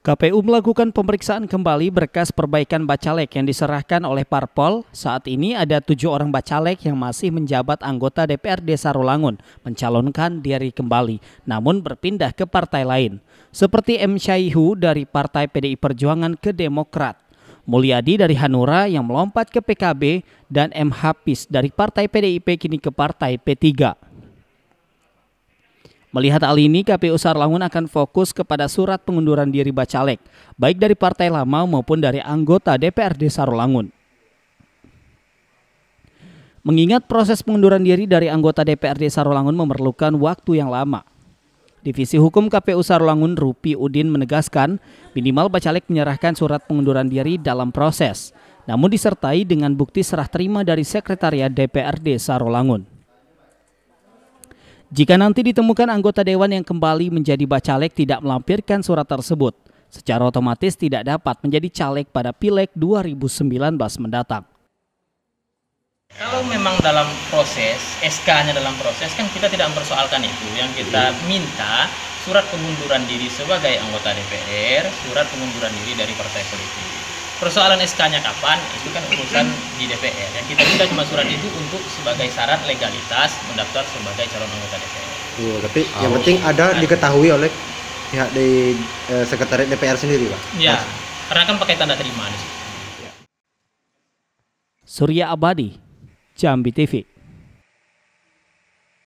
KPU melakukan pemeriksaan kembali berkas perbaikan bacalek yang diserahkan oleh parpol. Saat ini ada tujuh orang bacalek yang masih menjabat anggota DPRD Sarolangun mencalonkan diri kembali, namun berpindah ke partai lain. Seperti M. Syaihu dari Partai PDI Perjuangan ke Demokrat. Mulyadi dari Hanura yang melompat ke PKB dan M. Hapis dari Partai PDIP kini ke Partai P3. Melihat hal ini, KPU Sarlangun akan fokus kepada surat pengunduran diri Bacalek, baik dari partai lama maupun dari anggota DPRD Sarlangun. Mengingat proses pengunduran diri dari anggota DPRD Sarolangun memerlukan waktu yang lama. Divisi Hukum KPU Sarolangun Rupi Udin menegaskan minimal Bacalek menyerahkan surat pengunduran diri dalam proses, namun disertai dengan bukti serah terima dari Sekretariat DPRD Sarolangun. Jika nanti ditemukan anggota dewan yang kembali menjadi bacalek tidak melampirkan surat tersebut, secara otomatis tidak dapat menjadi caleg pada Pileg 2019 mendatang. Kalau memang dalam proses, SK-nya dalam proses, kan kita tidak mempersoalkan itu. Yang kita iya. minta surat pengunduran diri sebagai anggota DPR, surat pengunduran diri dari partai politik persoalan SK-nya kapan itu kan urusan di DPR ya kita minta cuma surat itu untuk sebagai syarat legalitas mendaftar sebagai calon anggota DPR. Uh, oh, tapi oh. yang penting ada nah. diketahui oleh pihak ya, di eh, sekretariat DPR sendiri pak. Ya Mas. karena kan pakai tanda terima. Surya Abadi, Jambi TV.